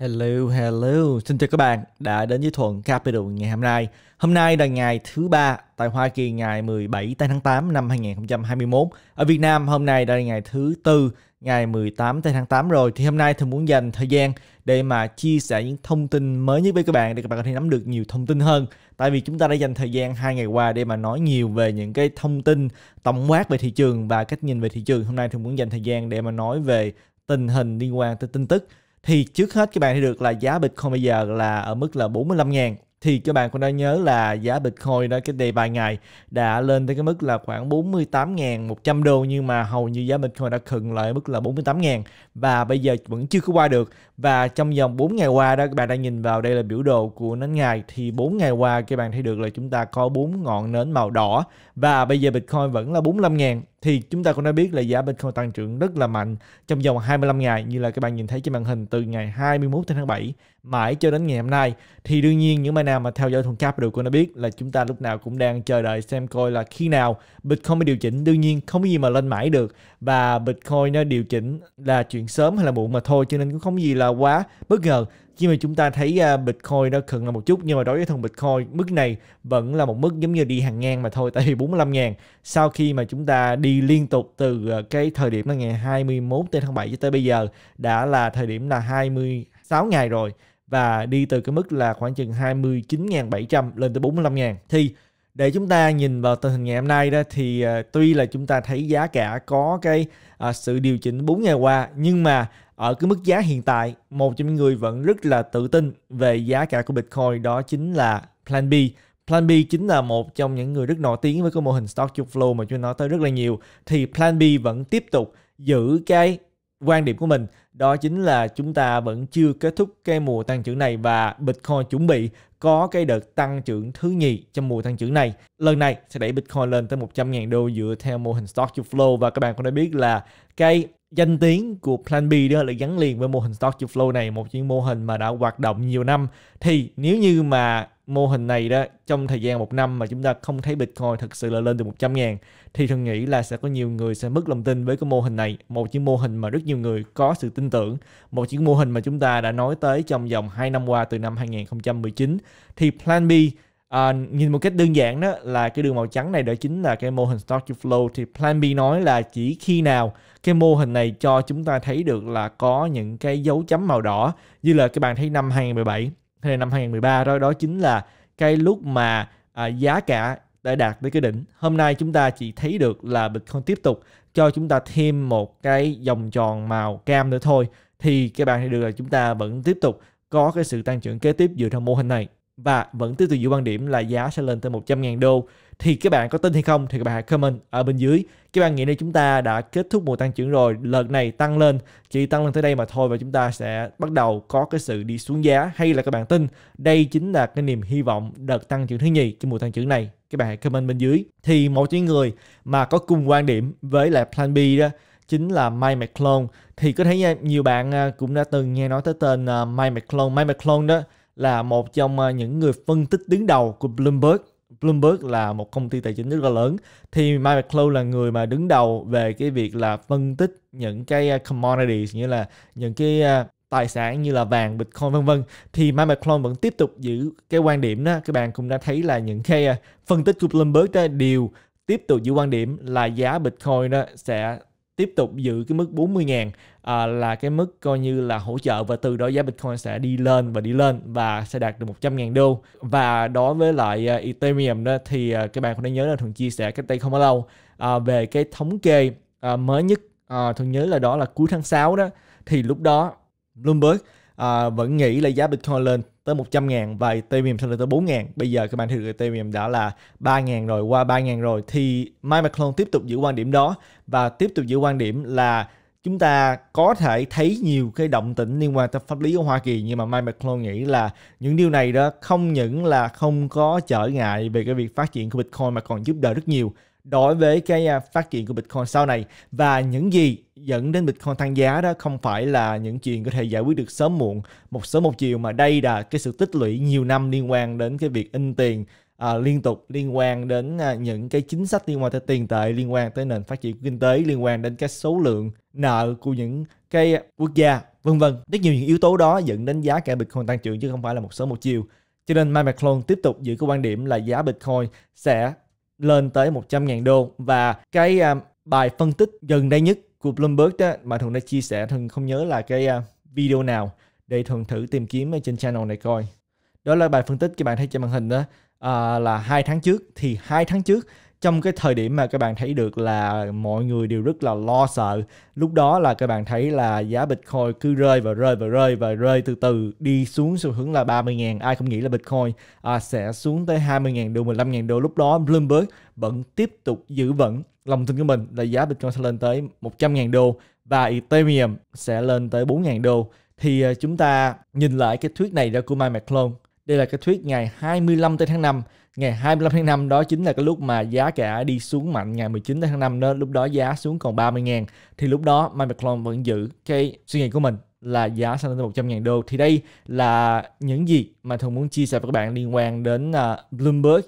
Hello, hello. Xin chào các bạn đã đến với Thuận Capital ngày hôm nay. Hôm nay là ngày thứ ba tại Hoa Kỳ ngày 17 tháng 8 năm 2021. Ở Việt Nam hôm nay là ngày thứ tư ngày 18 tháng 8 rồi thì hôm nay Thuận muốn dành thời gian để mà chia sẻ những thông tin mới nhất với các bạn để các bạn có thể nắm được nhiều thông tin hơn. Tại vì chúng ta đã dành thời gian hai ngày qua để mà nói nhiều về những cái thông tin tổng quát về thị trường và cách nhìn về thị trường. Hôm nay Thuận muốn dành thời gian để mà nói về tình hình liên quan tới tin tức thì trước hết các bạn thấy được là giá Bitcoin bây giờ là ở mức là 45 ngàn thì các bạn cũng đã nhớ là giá Bitcoin đó cái đề vài ngày đã lên tới cái mức là khoảng 48.100 đô nhưng mà hầu như giá Bitcoin đã khựng lại ở mức là 48.000 và bây giờ vẫn chưa có qua được và trong vòng 4 ngày qua đó các bạn đã nhìn vào đây là biểu đồ của nến ngày thì 4 ngày qua các bạn thấy được là chúng ta có bốn ngọn nến màu đỏ và bây giờ Bitcoin vẫn là 45.000 thì chúng ta cũng đã biết là giá Bitcoin tăng trưởng rất là mạnh trong vòng 25 ngày như là các bạn nhìn thấy trên màn hình từ ngày 21 tháng 7 mãi cho đến ngày hôm nay thì đương nhiên những bạn nào mà theo dõi thùng capital cũng đã biết là chúng ta lúc nào cũng đang chờ đợi xem coi là khi nào Bitcoin mới điều chỉnh đương nhiên không có gì mà lên mãi được và Bitcoin nó điều chỉnh là chuyện sớm hay là muộn mà thôi cho nên cũng không gì là quá bất ngờ khi mà chúng ta thấy à, Bitcoin nó khựng là một chút nhưng mà đối với thằng Bitcoin mức này vẫn là một mức giống như đi hàng ngang mà thôi tại vì 45 000 sau khi mà chúng ta đi liên tục từ à, cái thời điểm là ngày 21 tháng 7 cho tới bây giờ đã là thời điểm là 26 ngày rồi và đi từ cái mức là khoảng chừng 29.700 lên tới 45.000 thì để chúng ta nhìn vào tình hình ngày hôm nay đó thì uh, tuy là chúng ta thấy giá cả có cái uh, sự điều chỉnh 4 ngày qua nhưng mà ở cái mức giá hiện tại, một trong những người vẫn rất là tự tin về giá cả của Bitcoin đó chính là Plan B. Plan B chính là một trong những người rất nổi tiếng với cái mô hình stock to flow mà chúng nói tới rất là nhiều. Thì Plan B vẫn tiếp tục giữ cái quan điểm của mình đó chính là chúng ta vẫn chưa kết thúc cái mùa tăng trưởng này và Bitcoin chuẩn bị có cái đợt tăng trưởng thứ nhì trong mùa tăng trưởng này. Lần này sẽ đẩy Bitcoin lên tới 100.000 đô dựa theo mô hình stock to flow và các bạn cũng đã biết là cái danh tiếng của Plan B đó là gắn liền với mô hình Stock to Flow này một những mô hình mà đã hoạt động nhiều năm thì nếu như mà mô hình này đó trong thời gian một năm mà chúng ta không thấy Bitcoin thực sự là lên từ 100 ngàn thì thường nghĩ là sẽ có nhiều người sẽ mất lòng tin với cái mô hình này một chiếc mô hình mà rất nhiều người có sự tin tưởng một chiếc mô hình mà chúng ta đã nói tới trong vòng 2 năm qua từ năm 2019 thì Plan B À, nhìn một cách đơn giản đó là cái đường màu trắng này đó chính là cái mô hình stock to flow thì plan B nói là chỉ khi nào cái mô hình này cho chúng ta thấy được là có những cái dấu chấm màu đỏ như là các bạn thấy năm 2017 hay là năm 2013 đó đó chính là cái lúc mà à, giá cả đã đạt tới cái đỉnh. Hôm nay chúng ta chỉ thấy được là Bitcoin tiếp tục cho chúng ta thêm một cái vòng tròn màu cam nữa thôi thì các bạn thấy được là chúng ta vẫn tiếp tục có cái sự tăng trưởng kế tiếp dựa theo mô hình này và vẫn tiếp tục giữ quan điểm là giá sẽ lên tới 100.000 đô thì các bạn có tin hay không thì các bạn hãy comment ở bên dưới các bạn nghĩ đây chúng ta đã kết thúc mùa tăng trưởng rồi lần này tăng lên chỉ tăng lên tới đây mà thôi và chúng ta sẽ bắt đầu có cái sự đi xuống giá hay là các bạn tin đây chính là cái niềm hy vọng đợt tăng trưởng thứ nhì cho mùa tăng trưởng này các bạn hãy comment bên dưới thì một những người mà có cùng quan điểm với lại plan B đó chính là Mike McClone thì có thấy nhiều bạn à, cũng đã từng nghe nói tới tên à, Mike McClone Mike McClone đó là một trong à, những người phân tích đứng đầu của Bloomberg. Bloomberg là một công ty tài chính rất là lớn thì Mike McCloud là người mà đứng đầu về cái việc là phân tích những cái à, commodities như là những cái à, tài sản như là vàng, bitcoin vân vân thì Mike McClone vẫn tiếp tục giữ cái quan điểm đó các bạn cũng đã thấy là những cái phân tích của Bloomberg đó đều tiếp tục giữ quan điểm là giá bitcoin đó sẽ tiếp tục giữ cái mức 40.000 à, là cái mức coi như là hỗ trợ và từ đó giá Bitcoin sẽ đi lên và đi lên và sẽ đạt được 100.000 đô và đối với lại uh, Ethereum đó thì uh, các bạn cũng đã nhớ là thường chia sẻ cách đây không bao lâu uh, về cái thống kê uh, mới nhất uh, thường nhớ là đó là cuối tháng 6 đó thì lúc đó Bloomberg à, vẫn nghĩ là giá Bitcoin lên tới 100 ngàn và Ethereum sẽ lên tới 4 ngàn. Bây giờ các bạn thấy được Ethereum đã là 3 ngàn rồi, qua 3 ngàn rồi thì Mike McClone tiếp tục giữ quan điểm đó và tiếp tục giữ quan điểm là chúng ta có thể thấy nhiều cái động tĩnh liên quan tới pháp lý ở Hoa Kỳ nhưng mà Mike McClone nghĩ là những điều này đó không những là không có trở ngại về cái việc phát triển của Bitcoin mà còn giúp đỡ rất nhiều đối với cái à, phát triển của Bitcoin sau này và những gì dẫn đến Bitcoin tăng giá đó không phải là những chuyện có thể giải quyết được sớm muộn một sớm một chiều mà đây là cái sự tích lũy nhiều năm liên quan đến cái việc in tiền à, liên tục liên quan đến à, những cái chính sách liên quan tới tiền tệ liên quan tới nền phát triển của kinh tế liên quan đến cái số lượng nợ của những cái quốc gia vân vân rất nhiều những yếu tố đó dẫn đến giá cả Bitcoin tăng trưởng chứ không phải là một sớm một chiều cho nên Mike McClone tiếp tục giữ cái quan điểm là giá Bitcoin sẽ lên tới 100.000 đô và cái um, bài phân tích gần đây nhất của Bloomberg đó mà thường đã chia sẻ thường không nhớ là cái uh, video nào để thường thử tìm kiếm ở trên channel này coi đó là bài phân tích các bạn thấy trên màn hình đó uh, là hai tháng trước thì hai tháng trước trong cái thời điểm mà các bạn thấy được là mọi người đều rất là lo sợ lúc đó là các bạn thấy là giá bitcoin cứ rơi và rơi và rơi và rơi từ từ đi xuống xu hướng là 30.000 ai không nghĩ là bitcoin à, sẽ xuống tới 20.000 đô 15.000 đô lúc đó Bloomberg vẫn tiếp tục giữ vững lòng tin của mình là giá bitcoin sẽ lên tới 100.000 đô và Ethereum sẽ lên tới 4.000 đô thì à, chúng ta nhìn lại cái thuyết này ra của Mike McClone đây là cái thuyết ngày 25 tới tháng 5 ngày 25 tháng 5 đó chính là cái lúc mà giá cả đi xuống mạnh ngày 19 tháng 5 đó lúc đó giá xuống còn 30 ngàn thì lúc đó Mike McClone vẫn giữ cái suy nghĩ của mình là giá sẽ lên 100 ngàn đô thì đây là những gì mà thường muốn chia sẻ với các bạn liên quan đến uh, Bloomberg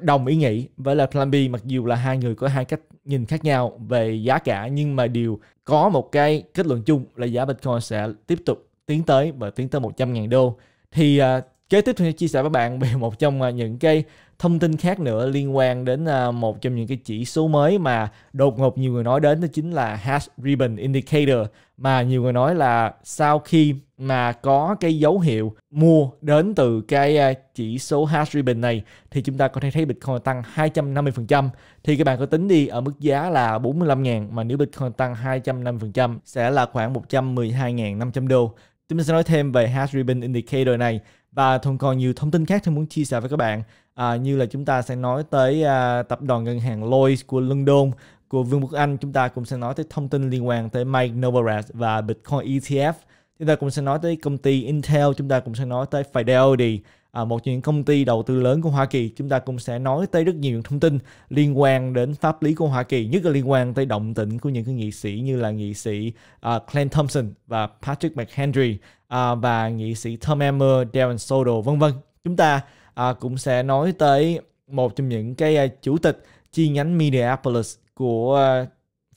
đồng ý nghĩ với là Plan B mặc dù là hai người có hai cách nhìn khác nhau về giá cả nhưng mà điều có một cái kết luận chung là giá Bitcoin sẽ tiếp tục tiến tới và tiến tới 100 ngàn đô thì uh, kế tiếp tôi sẽ chia sẻ với bạn về một trong à, những cái thông tin khác nữa liên quan đến à, một trong những cái chỉ số mới mà đột ngột nhiều người nói đến đó chính là hash ribbon indicator mà nhiều người nói là sau khi mà có cái dấu hiệu mua đến từ cái à, chỉ số hash ribbon này thì chúng ta có thể thấy Bitcoin tăng 250% thì các bạn có tính đi ở mức giá là 45.000 mà nếu Bitcoin tăng 250% sẽ là khoảng 112.500 đô. Chúng ta sẽ nói thêm về hash ribbon indicator này và thông còn nhiều thông tin khác tôi muốn chia sẻ với các bạn à, như là chúng ta sẽ nói tới à, tập đoàn ngân hàng Lloyds của London của Vương quốc Anh chúng ta cũng sẽ nói tới thông tin liên quan tới Mike Novogratz và Bitcoin ETF chúng ta cũng sẽ nói tới công ty Intel chúng ta cũng sẽ nói tới Fidelity à, một những công ty đầu tư lớn của Hoa Kỳ chúng ta cũng sẽ nói tới rất nhiều thông tin liên quan đến pháp lý của Hoa Kỳ nhất là liên quan tới động tĩnh của những cái nghị sĩ như là nghị sĩ uh, à, Glenn Thompson và Patrick McHenry À, và nghị sĩ Tom Emmer, Darren Soto vân vân. Chúng ta à, cũng sẽ nói tới một trong những cái à, chủ tịch chi nhánh Minneapolis của à,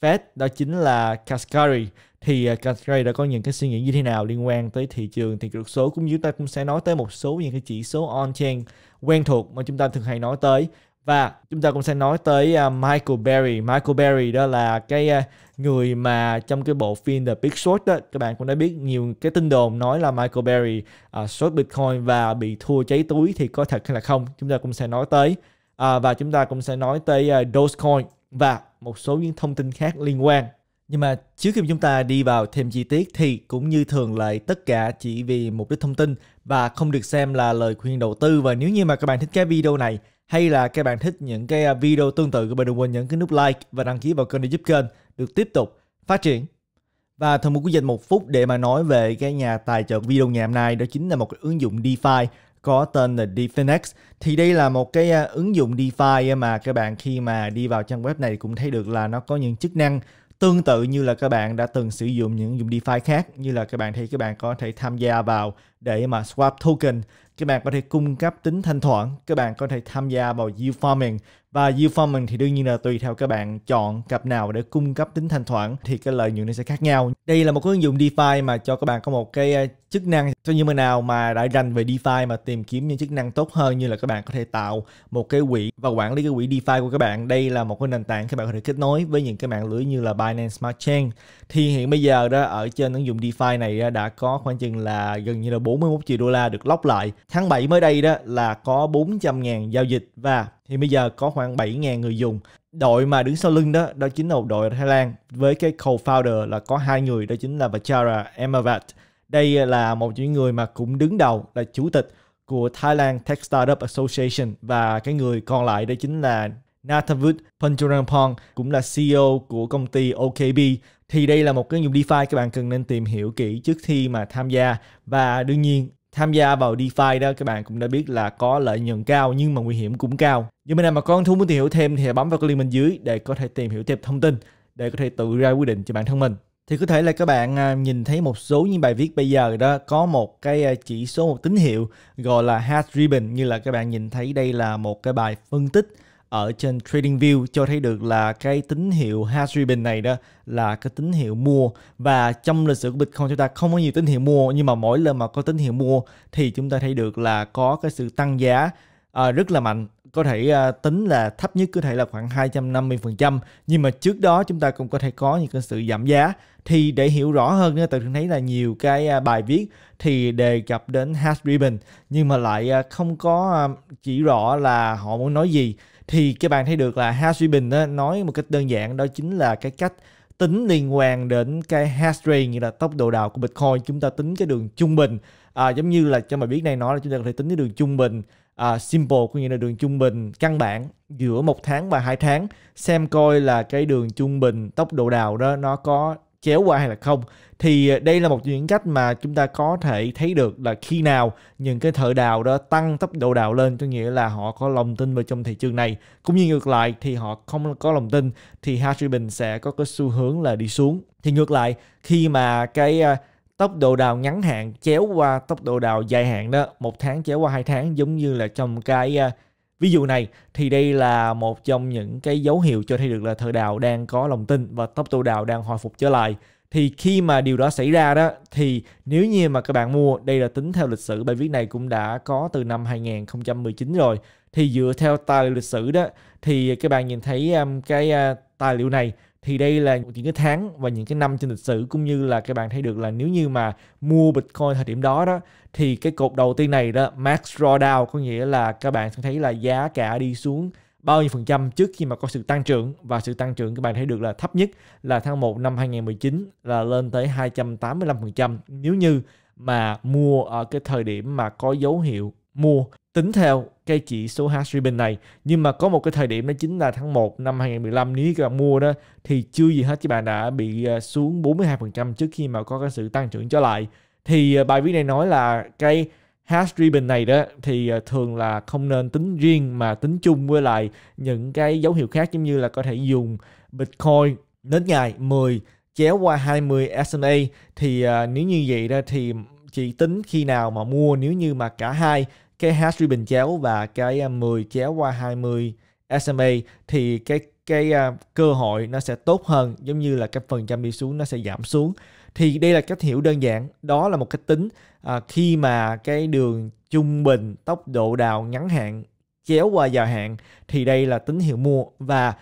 Fed đó chính là Cascari thì uh, à, Cascari đã có những cái suy nghĩ như thế nào liên quan tới thị trường thị trường số cũng như chúng ta cũng sẽ nói tới một số những cái chỉ số on chain quen thuộc mà chúng ta thường hay nói tới và chúng ta cũng sẽ nói tới uh, Michael Berry. Michael Berry đó là cái uh, người mà trong cái bộ phim The Big Short đó, các bạn cũng đã biết nhiều cái tin đồn nói là Michael Berry uh, short Bitcoin và bị thua cháy túi thì có thật hay là không. Chúng ta cũng sẽ nói tới uh, và chúng ta cũng sẽ nói tới uh, Dogecoin và một số những thông tin khác liên quan. Nhưng mà trước khi chúng ta đi vào thêm chi tiết thì cũng như thường lệ tất cả chỉ vì mục đích thông tin và không được xem là lời khuyên đầu tư và nếu như mà các bạn thích cái video này hay là các bạn thích những cái à, video tương tự các bạn đừng quên nhấn cái nút like và đăng ký vào kênh để giúp kênh được tiếp tục phát triển. Và thôi muốn dành một phút để mà nói về cái nhà tài trợ video ngày hôm nay đó chính là một cái ứng dụng DeFi có tên là DeFinex. Thì đây là một cái à, ứng dụng DeFi mà các bạn khi mà đi vào trang web này cũng thấy được là nó có những chức năng tương tự như là các bạn đã từng sử dụng những dùng DeFi khác như là các bạn thì các bạn có thể tham gia vào để mà swap token các bạn có thể cung cấp tính thanh khoản các bạn có thể tham gia vào yield farming và yield farming thì đương nhiên là tùy theo các bạn chọn cặp nào để cung cấp tính thanh khoản thì cái lợi nhuận nó sẽ khác nhau. Đây là một cái ứng dụng DeFi mà cho các bạn có một cái ờ, chức năng cho như mà nào mà đã dành về DeFi mà tìm kiếm những chức năng tốt hơn như là các bạn có thể tạo một cái quỹ và quản lý cái quỹ DeFi của các bạn. Đây là một cái nền tảng các bạn có thể kết nối với những cái mạng lưới như là Binance Smart Chain. Thì hiện bây giờ đó ở trên ứng dụng DeFi này đã có khoảng chừng là gần như là 41 triệu đô la được lóc lại. Tháng 7 mới đây đó là có 400.000 giao dịch và thì bây giờ có khoảng 7.000 người dùng đội mà đứng sau lưng đó đó chính là một đội ở Thái Lan với cái co-founder là có hai người đó chính là Vachara Emavat đây là một những người mà cũng đứng đầu là chủ tịch của Thái Lan Tech Startup Association và cái người còn lại đó chính là Nathavut Panchurampong cũng là CEO của công ty OKB thì đây là một cái dùng DeFi các bạn cần nên tìm hiểu kỹ trước khi mà tham gia và đương nhiên tham gia vào DeFi đó các bạn cũng đã biết là có lợi nhuận cao nhưng mà nguy hiểm cũng cao như bên nào mà con thú muốn tìm hiểu thêm thì hãy bấm vào cái link bên dưới để có thể tìm hiểu thêm thông tin để có thể tự ra quyết định cho bản thân mình. Thì có thể là các bạn à, nhìn thấy một số những bài viết bây giờ đó có một cái à, chỉ số một tín hiệu gọi là hash ribbon như là các bạn nhìn thấy đây là một cái bài phân tích ở trên trading view cho thấy được là cái tín hiệu hash ribbon này đó là cái tín hiệu mua và trong lịch sử của Bitcoin chúng ta không có nhiều tín hiệu mua nhưng mà mỗi lần mà có tín hiệu mua thì chúng ta thấy được là có cái sự tăng giá à, rất là mạnh có thể à, tính là thấp nhất có thể là khoảng 250% nhưng mà trước đó chúng ta cũng có thể có những cái sự giảm giá thì để hiểu rõ hơn nữa tôi thấy là nhiều cái à, bài viết thì đề cập đến hash ribbon nhưng mà lại à, không có à, chỉ rõ là họ muốn nói gì thì các bạn thấy được là hash ribbon đó, nói một cách đơn giản đó chính là cái cách tính liên quan đến cái hash rate như là tốc độ đào của Bitcoin chúng ta tính cái đường trung bình à, giống như là cho mà biết này nói là chúng ta có thể tính cái đường trung bình uh, à, simple có nghĩa là đường trung bình căn bản giữa một tháng và hai tháng xem coi là cái đường trung bình tốc độ đào đó nó có chéo qua hay là không thì à, đây là một những cách mà chúng ta có thể thấy được là khi nào những cái thợ đào đó tăng tốc độ đào lên có nghĩa là họ có lòng tin vào trong thị trường này cũng như ngược lại thì họ không có lòng tin thì hash Hashimin sẽ có cái xu hướng là đi xuống thì ngược lại khi mà cái uh, tốc độ đào ngắn hạn chéo qua tốc độ đào dài hạn đó một tháng chéo qua hai tháng giống như là trong cái uh, ví dụ này thì đây là một trong những cái dấu hiệu cho thấy được là thợ đào đang có lòng tin và tốc độ đào đang hồi phục trở lại thì khi mà điều đó xảy ra đó thì nếu như mà các bạn mua đây là tính theo lịch sử bài viết này cũng đã có từ năm 2019 rồi thì dựa theo tài liệu lịch sử đó thì các bạn nhìn thấy um, cái uh, tài liệu này thì đây là những cái tháng và những cái năm trên lịch sử cũng như là các bạn thấy được là nếu như mà mua Bitcoin thời điểm đó đó thì cái cột đầu tiên này đó max drawdown có nghĩa là các bạn sẽ thấy là giá cả đi xuống bao nhiêu phần trăm trước khi mà có sự tăng trưởng và sự tăng trưởng các bạn thấy được là thấp nhất là tháng 1 năm 2019 là lên tới 285% nếu như mà mua ở cái thời điểm mà có dấu hiệu mua tính theo cái chỉ số hash ribbon này nhưng mà có một cái thời điểm đó chính là tháng 1 năm 2015 nếu các bạn mua đó thì chưa gì hết các bạn đã bị à, xuống 42% trước khi mà có cái sự tăng trưởng trở lại thì à, bài viết này nói là cái hash ribbon này đó thì à, thường là không nên tính riêng mà tính chung với lại những cái dấu hiệu khác giống như là có thể dùng Bitcoin đến ngày 10 chéo qua 20 SMA thì nếu như vậy đó thì chỉ tính khi nào mà mua nếu như mà cả hai cái hash ribbon bình chéo và cái 10 à, chéo qua 20 SMA thì cái cái uh, cơ hội nó sẽ tốt hơn giống như là cái phần trăm đi xuống nó sẽ giảm xuống thì đây là cách hiểu đơn giản đó là một cách tính uh, khi mà cái đường trung bình tốc độ đào ngắn hạn chéo qua dài hạn thì đây là tín hiệu mua và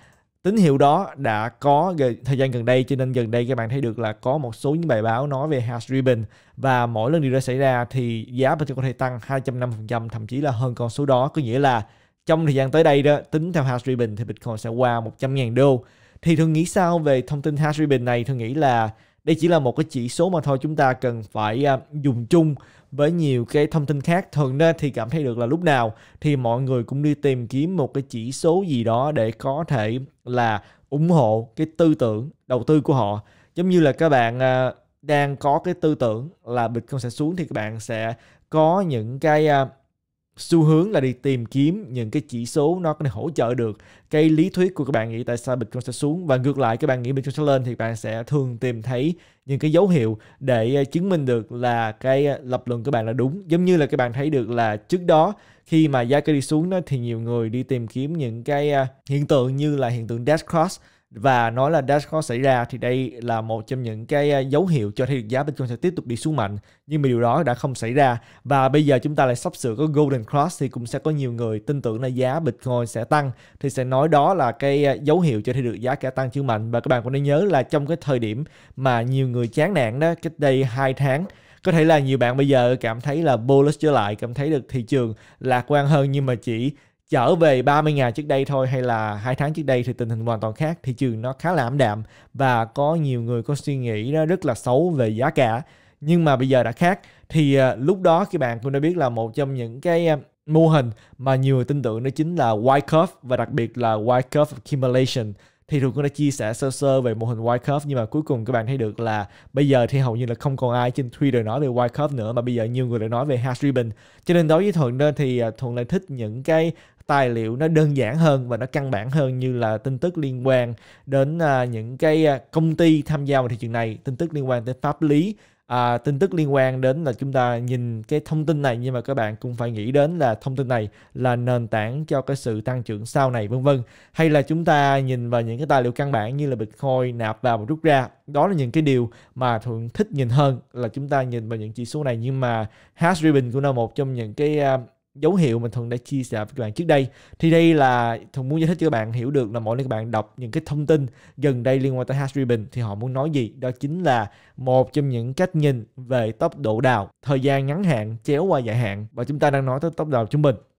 tín hiệu đó đã có thời gian gần đây cho nên gần đây các bạn thấy được là có một số những bài báo nói về hash ribbon và mỗi lần điều đó xảy ra thì giá Bitcoin có thể tăng 250% thậm chí là hơn con số đó có nghĩa là trong thời gian tới đây đó tính theo hash ribbon thì Bitcoin sẽ qua 100.000 đô thì thường nghĩ sao về thông tin hash ribbon này thường nghĩ là đây chỉ là một cái chỉ số mà thôi chúng ta cần phải à, dùng chung với nhiều cái thông tin khác thường nên thì cảm thấy được là lúc nào thì mọi người cũng đi tìm kiếm một cái chỉ số gì đó để có thể là ủng hộ cái tư tưởng đầu tư của họ giống như là các bạn à, đang có cái tư tưởng là Bitcoin sẽ xuống thì các bạn sẽ có những cái à, xu hướng là đi tìm kiếm những cái chỉ số nó có thể hỗ trợ được cái lý thuyết của các bạn nghĩ tại sao Bitcoin sẽ xuống và ngược lại các bạn nghĩ Bitcoin sẽ lên thì bạn sẽ thường tìm thấy những cái dấu hiệu để à, chứng minh được là cái à, lập luận của bạn là đúng giống như là các bạn thấy được là trước đó khi mà giá cái đi xuống đó thì nhiều người đi tìm kiếm những cái à, hiện tượng như là hiện tượng dash cross và nói là Dash có xảy ra thì đây là một trong những cái dấu hiệu cho thấy được giá Bitcoin sẽ tiếp tục đi xuống mạnh nhưng mà điều đó đã không xảy ra và bây giờ chúng ta lại sắp sửa có Golden Cross thì cũng sẽ có nhiều người tin tưởng là giá Bitcoin sẽ tăng thì sẽ nói đó là cái dấu hiệu cho thấy được giá cả tăng chưa mạnh và các bạn cũng nên nhớ là trong cái thời điểm mà nhiều người chán nản đó cách đây 2 tháng có thể là nhiều bạn bây giờ cảm thấy là bullish trở lại cảm thấy được thị trường lạc quan hơn nhưng mà chỉ trở về 30 ngày trước đây thôi hay là hai tháng trước đây thì tình hình hoàn toàn khác thị trường nó khá là ảm đạm và có nhiều người có suy nghĩ rất là xấu về giá cả nhưng mà bây giờ đã khác thì à, lúc đó các bạn cũng đã biết là một trong những cái à, mô hình mà nhiều người tin tưởng đó chính là Y curve và đặc biệt là Y curve accumulation thì tôi cũng đã chia sẻ sơ sơ về mô hình Y curve nhưng mà cuối cùng các bạn thấy được là bây giờ thì hầu như là không còn ai trên Twitter nói về Y curve nữa mà bây giờ nhiều người lại nói về hash ribbon cho nên đối với thuận nên thì à, thuận lại thích những cái tài liệu nó đơn giản hơn và nó căn bản hơn như là tin tức liên quan đến uh, những cái à, công ty tham gia vào thị trường này tin tức liên quan tới pháp lý à, tin tức liên quan đến là chúng ta nhìn cái thông tin này nhưng mà các bạn cũng phải nghĩ đến là thông tin này là nền tảng cho cái sự tăng trưởng sau này vân vân hay là chúng ta nhìn vào những cái tài liệu căn bản như là bitcoin nạp vào và rút ra đó là những cái điều mà thường thích nhìn hơn là chúng ta nhìn vào những chỉ số này nhưng mà hash ribbon cũng là một trong những cái à, dấu hiệu mà thần đã chia sẻ với các bạn trước đây thì đây là thần muốn giải thích cho các bạn hiểu được là mỗi lần các bạn đọc những cái thông tin gần đây liên quan tới hash ribbon thì họ muốn nói gì đó chính là một trong những cách nhìn về tốc độ đào thời gian ngắn hạn chéo qua dài hạn và chúng ta đang nói tới tốc độ đào trung bình